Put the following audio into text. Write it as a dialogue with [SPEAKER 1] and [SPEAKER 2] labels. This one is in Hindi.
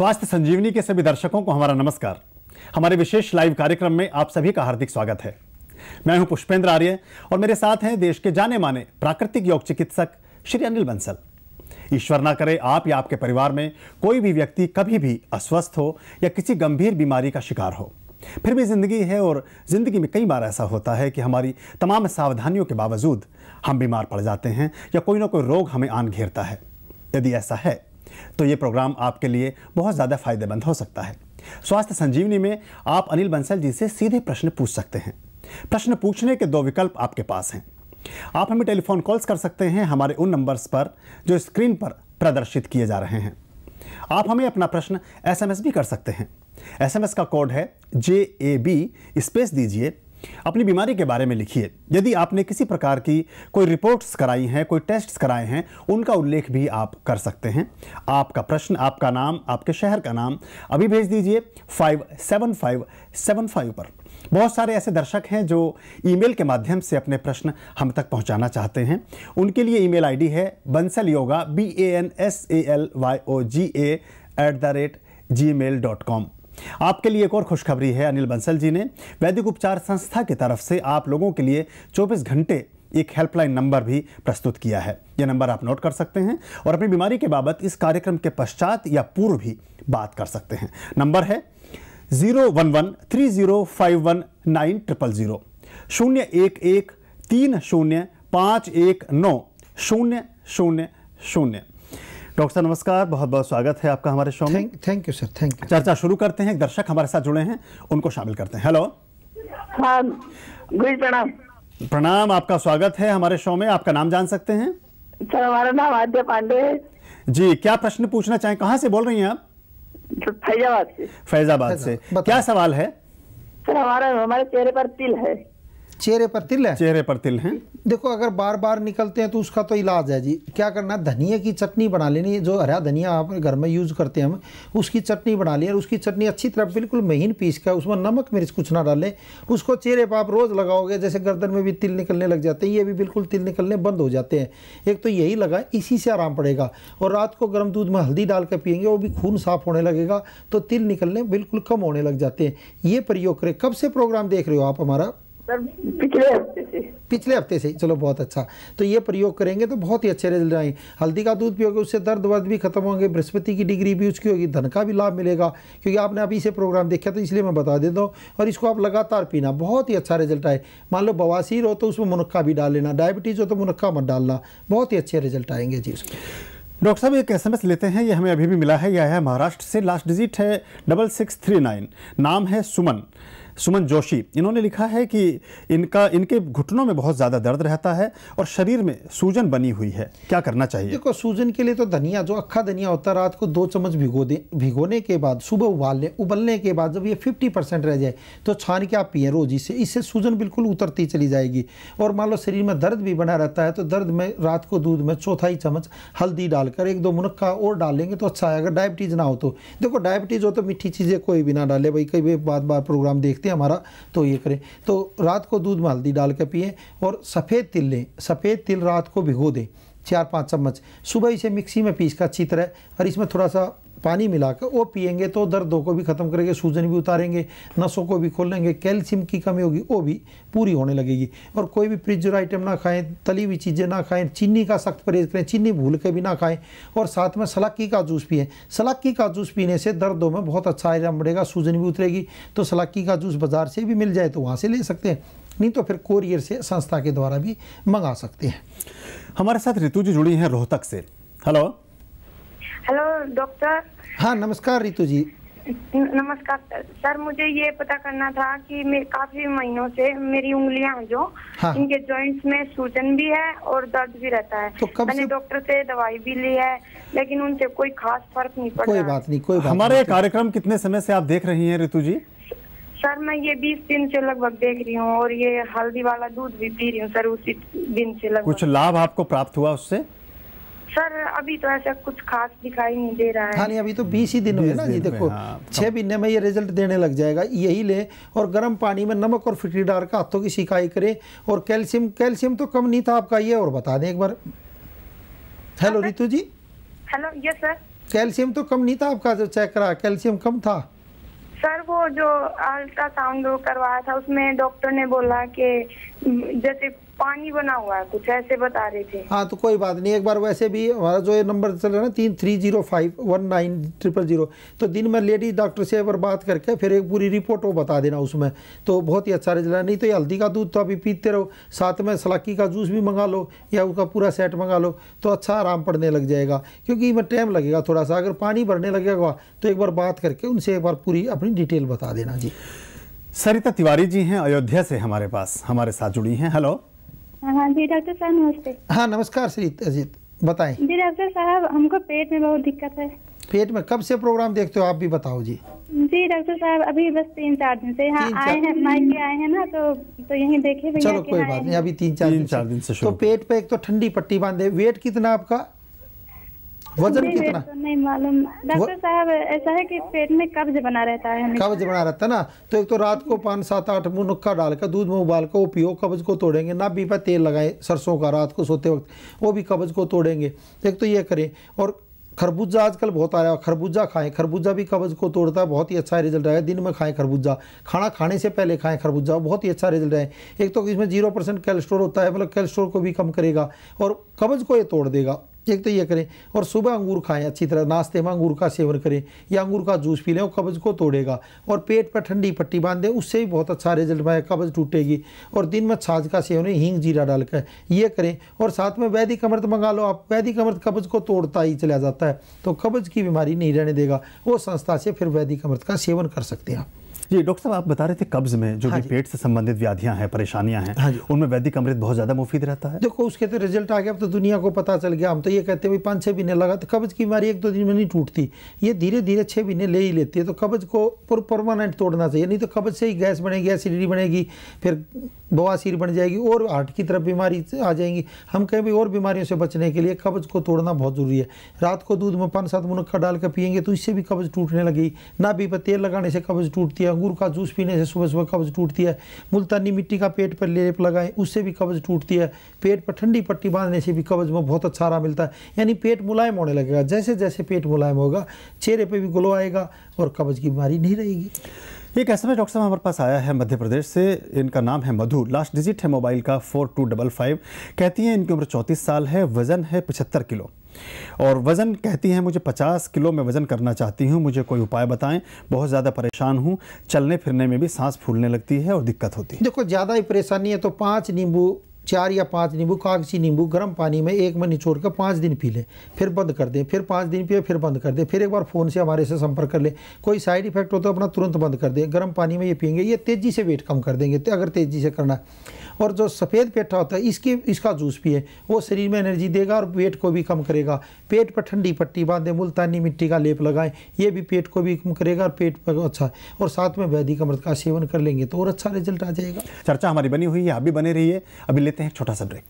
[SPEAKER 1] स्वास्थ्य संजीवनी के सभी दर्शकों को हमारा नमस्कार हमारे विशेष लाइव कार्यक्रम में आप सभी का हार्दिक स्वागत है मैं हूं पुष्पेंद्र आर्य और मेरे साथ हैं देश के जाने माने प्राकृतिक योग चिकित्सक श्री अनिल बंसल ईश्वर ना करे आप या आपके परिवार में कोई भी व्यक्ति कभी भी अस्वस्थ हो या किसी गंभीर बीमारी का शिकार हो फिर भी ज़िंदगी है और ज़िंदगी में कई बार ऐसा होता है कि हमारी तमाम सावधानियों के बावजूद हम बीमार पड़ जाते हैं या कोई ना कोई रोग हमें आन घेरता है यदि ऐसा है तो ये प्रोग्राम आपके लिए बहुत ज़्यादा फायदेमंद हो सकता है स्वास्थ्य संजीवनी में आप अनिल बंसल जी से सीधे प्रश्न पूछ सकते हैं प्रश्न पूछने के दो विकल्प आपके पास हैं आप हमें टेलीफोन कॉल्स कर सकते हैं हमारे उन नंबर्स पर जो स्क्रीन पर प्रदर्शित किए जा रहे हैं आप हमें अपना प्रश्न एसएमएस भी कर सकते हैं एसएमएस का कोड है जे ए बी स्पेस दीजिए अपनी बीमारी के बारे में लिखिए यदि आपने किसी प्रकार की कोई रिपोर्ट्स कराई हैं कोई टेस्ट्स कराए हैं उनका उल्लेख भी आप कर सकते हैं आपका प्रश्न आपका नाम आपके शहर का नाम अभी भेज दीजिए five seven five seven five पर बहुत सारे ऐसे दर्शक हैं जो ईमेल के माध्यम से अपने प्रश्न हम तक पहुंचाना चाहते हैं उनके लिए ईमेल आईडी है Bansal yoga B A N S A L Y O G A at the rate Gmail dot com आपके लिए एक और खुशखबरी है अनिल बंसल जी ने वैदिक उपचार संस्था की तरफ से आप लोगों के लिए 24 घंटे एक हेल्पलाइन नंबर भी प्रस्तुत किया है यह नंबर आप नोट कर सकते हैं और अपनी बीमारी के बाबत इस कार्यक्रम के पश्चात या पूर्व भी बात कर सकते हैं नंबर है zero one one three zero five one nine triple zero शून्य एक एक तीन शून्य पाँच एक नौ शून्य शून्य शून्य डॉक्टर साहब नमस्कार बहुत बहुत स्वागत है आपका हमारे शो में thank you sir thank you चर्चा शुरू करते हैं एक दर्शक हमारे साथ जुड़े हैं उनको शामिल करते हैं हेलो हाँ, प्रणाम प्रणाम आपका स्वागत है हमारे शो में आपका नाम जान सकते हैं सर हमारा नाम आद्य पांडे है जी क्या प्रश्न पूछना चाहें कहाँ से बोल रही हैं आप फैजाबाद से फैजाबाद से क्या सवाल है
[SPEAKER 2] सर हमारा हमारे चेहरे पर तिल है चेहरे पर तिल है चेहरे पर तिल है देखो अगर बार बार निकलते हैं तो उसका तो इलाज है जी क्या करना है धनिया की चटनी बना लेनी जो हरा धनिया आप घर में यूज़ करते हैं हम उसकी चटनी बना ली और उसकी चटनी अच्छी तरह बिल्कुल महीन पीस कर उसमें नमक मिर्च कुछ ना डालें उसको चेहरे पर आप रोज़ लगाओगे जैसे गर्दन में भी तिल निकलने लग जाते हैं ये भी बिल्कुल तिल निकलने बंद हो जाते हैं एक तो यही लगा इसी से आराम पड़ेगा और रात को गर्म दूध में हल्दी डाल कर पियेंगे वो भी खून साफ होने लगेगा तो तिल निकलने बिल्कुल कम होने लग जाते हैं ये प्रयोग करें कब से प्रोग्राम देख रहे हो आप हमारा पिछले हफ्ते से पिछले हफ्ते से चलो बहुत अच्छा तो ये प्रयोग करेंगे तो बहुत ही अच्छे रिजल्ट आएंगे हल्दी का दूध पियोगे उससे दर्द वर्द भी खत्म होंगे बृहस्पति की डिग्री भी उसकी होगी धन का भी लाभ मिलेगा क्योंकि आपने अभी से प्रोग्राम देखा तो इसलिए मैं बता देता हूँ और इसको आप लगातार पीना बहुत ही अच्छा रिजल्ट आए मान लो बवासीर हो तो उसमें मुनक्का भी डाल लेना डायबिटीज़ हो तो मुनक्का मत डालना बहुत ही अच्छे रिजल्ट
[SPEAKER 1] आएंगे जी उसके डॉक्टर साहब एक एसएमएस लेते हैं ये हमें अभी भी मिला है यह है महाराष्ट्र से लास्ट डिजिट है डबल सिक्स थ्री नाइन नाम है सुमन सुमन जोशी इन्होंने लिखा है कि इनका इनके घुटनों में बहुत ज़्यादा दर्द रहता है और शरीर में सूजन बनी हुई है क्या करना चाहिए
[SPEAKER 2] देखो सूजन के लिए तो धनिया जो अक्खा धनिया होता है रात को दो चम्मच भिगो दें भिगोने के बाद सुबह उबाल उबलने के बाद जब ये फिफ्टी परसेंट रह जाए तो छान के आप पिए रोज इसे इससे सूजन बिल्कुल उतरती चली जाएगी और मान लो शरीर में दर्द भी बना रहता है तो दर्द में रात को दूध में चौथाई चम्मच हल्दी डालकर एक दो मुनक्का और डालेंगे तो अच्छा है अगर डायबिटीज़ ना हो तो देखो डायबिटीज़ हो तो मीठी चीज़ें कोई भी ना डाले भाई कई बार बार प्रोग्राम देखते है हमारा तो ये करें तो रात को दूध में हल्दी डाल के पिए और सफ़ेद तिल लें सफ़ेद तिल रात को भिगो दें चार पाँच चम्मच सुबह इसे मिक्सी में पीस का अच्छी तरह और इसमें थोड़ा सा पानी मिलाकर वो पियेंगे तो दर्दों को भी ख़त्म करेंगे सूजन भी उतारेंगे नसों को भी खोलेंगे कैल्शियम की कमी होगी वो भी पूरी होने लगेगी और कोई भी फ्रिजर आइटम ना खाएं तली हुई चीज़ें ना खाएं चीनी का सख्त परहेज करें चीनी भूल के भी ना खाएं और साथ में सलाक्की का जूस पिएं सलाक्की का जूस पीने से दर्दों में बहुत अच्छा आराम बढ़ेगा सूजन भी उतरेगी तो सलाक्की का जूस बाज़ार से भी मिल जाए तो वहाँ से ले सकते हैं नहीं तो फिर कोरियर से संस्था के द्वारा भी मंगा सकते हैं हमारे साथ रितु जी जुड़ी हैं रोहतक से हेलो हेलो डॉक्टर हाँ नमस्कार रितु जी नमस्कार सर मुझे ये पता करना था कि मैं काफी महीनों से मेरी उंगलियां जो हाँ। इनके जॉइंट्स में सूजन भी है और दर्द भी रहता है तो कब मैंने से... डॉक्टर से दवाई भी ली है लेकिन उनसे कोई खास फर्क नहीं पड़ा कोई बात
[SPEAKER 1] नहीं कोई बात हमारे कार्यक्रम कितने समय से आप देख रही हैं रितु जी
[SPEAKER 2] सर मैं ये बीस दिन से लगभग देख रही हूँ और ये हल्दी वाला दूध भी पी रही हूँ सर उसी दिन से लगभग कुछ
[SPEAKER 1] लाभ आपको प्राप्त हुआ उससे
[SPEAKER 2] सर अभी तो ऐसा कुछ खास दिखाई नहीं दे रहा है हाँ नहीं अभी
[SPEAKER 1] तो बीस ही दिन हुए ना जी देखो हाँ,
[SPEAKER 2] छह महीने में ये रिजल्ट देने लग जाएगा यही ले और गर्म पानी में नमक और फिटरी डाल कर हाथों की सिकाई करें और कैल्शियम कैल्शियम तो कम नहीं था आपका ये और बता दें एक बार हेलो हाँ, Ritu ji hello yes sir calcium तो कम नहीं था आपका जो चेक करा कैल्शियम कम था सर वो जो अल्ट्रासाउंड करवाया था उसमें डॉक्टर ने बोला कि जैसे पानी बना हुआ है कुछ ऐसे बता रहे थे हाँ तो कोई बात नहीं एक बार वैसे भी हमारा जो ये नंबर चल रहा है ना तीन three zero five one nine triple zero तो दिन में लेडीज डॉक्टर से एक बार बात करके फिर एक पूरी रिपोर्ट वो बता देना उसमें तो बहुत ही अच्छा रिजल्ट नहीं तो ये हल्दी का दूध तो अभी पीते रहो साथ में सलाखी का जूस भी मंगा लो या उसका पूरा सेट मंगा लो तो अच्छा आराम पड़ने लग जाएगा क्योंकि इसमें टाइम लगेगा थोड़ा सा अगर पानी भरने लगेगा तो एक बार बात करके
[SPEAKER 1] उनसे एक बार पूरी अपनी डिटेल बता देना जी सरिता तिवारी जी हैं अयोध्या से हमारे पास हमारे साथ जुड़ी हैं हेलो हाँ, हाँ डॉक्टर साहब नमस्ते हाँ नमस्कार श्री अजीत बताए जी डॉक्टर साहब हमको पेट में बहुत दिक्कत है
[SPEAKER 2] पेट में कब से प्रोग्राम देखते हो आप भी बताओ जी
[SPEAKER 1] जी डॉक्टर साहब अभी बस तीन चार दिन से यहाँ आए हैं माइक आए हैं ना तो तो यहीं देखे चलो कोई बात नहीं अभी
[SPEAKER 2] तीन चार दिन चार दिन से तो पेट पे एक तो ठंडी पट्टी बांधे वेट कितना आपका वजन कितना तो
[SPEAKER 1] नहीं मालूम डॉक्टर साहब ऐसा है कि पेट में कब्ज बना रहता है
[SPEAKER 2] कब्ज बना रहता है ना तो एक तो रात को पाँच सात आठ नुक्का डालकर दूध में उबाल कर वो पियो कब्ज को तोड़ेंगे ना भी पर तेल लगाए सरसों का रात को सोते वक्त वो भी कब्ज को तोड़ेंगे एक तो ये करें और खरबूजा आजकल बहुत आ रहा है खरबूजा खाएं खरबूजा भी कब्ज को तोड़ता है बहुत ही अच्छा रिजल्ट आया दिन में खाएं खरबूजा खाना खाने से पहले खाएं खरबूजा बहुत ही अच्छा रिजल्ट है एक तो इसमें जीरो परसेंट कैलेस्ट्रोल होता है मतलब कैलेस्ट्रोल को भी कम करेगा और कब्ज को ये तोड़ देगा एक तो ये करें और सुबह अंगूर खाएं अच्छी तरह नाश्ते में अंगूर का सेवन करें या अंगूर का जूस पी लें और कब्ज को तोड़ेगा और पेट पर ठंडी पट्टी बांध दें उससे भी बहुत अच्छा रिजल्ट पाए कब्ज टूटेगी और दिन में छाछ का सेवन हींग जीरा डालकर ये करें और साथ में वैदिक अमृत मंगा लो आप वैदिक अमृत कब्ज को तोड़ता ही चला जाता है तो कब्ज की बीमारी नहीं रहने देगा वो संस्था से फिर वैदिक
[SPEAKER 1] अमृत का सेवन कर सकते हैं आप जी डॉक्टर साहब आप बता रहे थे कब्ज में जो हाँ कि पेट से संबंधित व्याधियां हैं परेशानियां हैं हाँ उनमें वैदिक अमृत बहुत ज़्यादा मुफीद रहता है
[SPEAKER 2] देखो उसके तो रिजल्ट आ गया अब तो दुनिया को पता चल गया हम तो ये कहते हैं भाई पाँच छः महीने लगा तो कब्ज की बीमारी एक दो दिन में नहीं टूटती ये धीरे धीरे छः महीने ले ही लेती है तो कब्ज को परमानेंट तोड़ना चाहिए नहीं तो कब्ज से ही गैस बनेगी एसिडिटी बनेगी फिर बवासीर बन जाएगी और हार्ट की तरफ बीमारी आ जाएंगी हम कहीं भी और बीमारियों से बचने के लिए कब्ज को तोड़ना बहुत ज़रूरी है रात को दूध में पाँच सात मुनक्का डाल के पियेंगे तो इससे भी कब्ज टूटने लगी भी पर तेल लगाने से कब्ज टूटती है अंगूर का जूस पीने से सुबह सुबह कब्ज टूटती है मुल्तानी मिट्टी का पेट पर लेप लगाएं उससे भी कब्ज टूटती है पेट पर ठंडी पट्टी बांधने से भी कब्ज में बहुत अच्छा आराम मिलता है यानी पेट मुलायम होने लगेगा जैसे जैसे पेट मुलायम होगा चेहरे पर भी ग्लो आएगा और कब्ज
[SPEAKER 1] की बीमारी नहीं रहेगी एक एस एम डॉक्टर साहब हमारे पास आया है मध्य प्रदेश से इनका नाम है मधु लास्ट डिजिट है मोबाइल का फोर टू डबल फाइव कहती हैं इनकी उम्र चौंतीस साल है वजन है पचहत्तर किलो और वज़न कहती हैं मुझे पचास किलो में वज़न करना चाहती हूं मुझे कोई उपाय बताएं बहुत ज़्यादा परेशान हूं चलने फिरने में भी सांस फूलने लगती है और दिक्कत होती है देखो
[SPEAKER 2] ज़्यादा ही परेशानी है तो पाँच नींबू चार या पाँच नींबू कागजी नींबू गर्म पानी में एक में निचोड़ कर पाँच दिन पी लें फिर बंद कर दें फिर पाँच दिन पिए फिर बंद कर दें फिर एक बार फ़ोन से हमारे से संपर्क कर लें कोई साइड इफेक्ट हो तो अपना तुरंत बंद कर दें गर्म पानी में ये पियेंगे ये तेज़ी से वेट कम कर देंगे तो अगर तेज़ी से करना और जो सफ़ेद पेठा होता है इसके इसका जूस पिए वो शरीर में एनर्जी देगा और वेट को भी कम करेगा पेट पर ठंडी पट्टी बांधें मुल्तानी मिट्टी का लेप लगाएं ये भी पेट को भी कम करेगा और पेट पर अच्छा और साथ में वैदिक अमृत का सेवन कर लेंगे तो और अच्छा रिजल्ट आ जाएगा चर्चा हमारी बनी हुई है आप भी बने रहिए अभी लेते लेते हैं छोटा सा ब्रेक